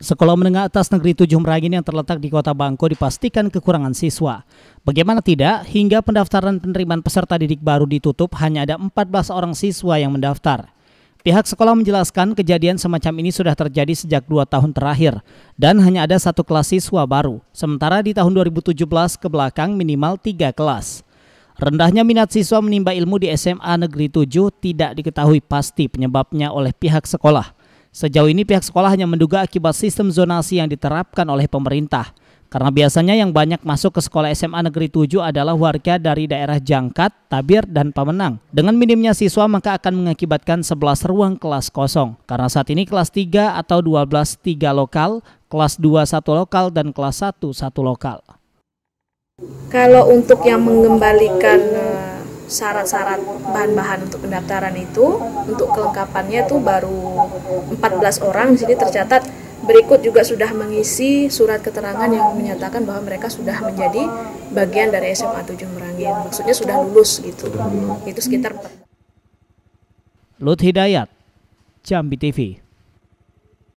Sekolah menengah atas negeri tujuh Merangin yang terletak di Kota Bangko dipastikan kekurangan siswa. Bagaimana tidak, hingga pendaftaran penerimaan peserta didik baru ditutup hanya ada 14 orang siswa yang mendaftar. Pihak sekolah menjelaskan kejadian semacam ini sudah terjadi sejak dua tahun terakhir dan hanya ada satu kelas siswa baru, sementara di tahun 2017 ke belakang minimal tiga kelas. Rendahnya minat siswa menimba ilmu di SMA Negeri 7 tidak diketahui pasti penyebabnya oleh pihak sekolah. Sejauh ini pihak sekolah hanya menduga akibat sistem zonasi yang diterapkan oleh pemerintah. Karena biasanya yang banyak masuk ke sekolah SMA Negeri 7 adalah warga dari daerah Jangkat, Tabir, dan Pemenang. Dengan minimnya siswa maka akan mengakibatkan 11 ruang kelas kosong. Karena saat ini kelas 3 atau 12 3 lokal, kelas 2 1 lokal, dan kelas 1 1 lokal. Kalau untuk yang mengembalikan syarat-syarat bahan-bahan untuk pendaftaran itu untuk kelengkapannya tuh baru 14 orang di sini tercatat berikut juga sudah mengisi surat keterangan yang menyatakan bahwa mereka sudah menjadi bagian dari SMA 7 Merangin maksudnya sudah lulus gitu itu sekitar Lut Hidayat Jambi TV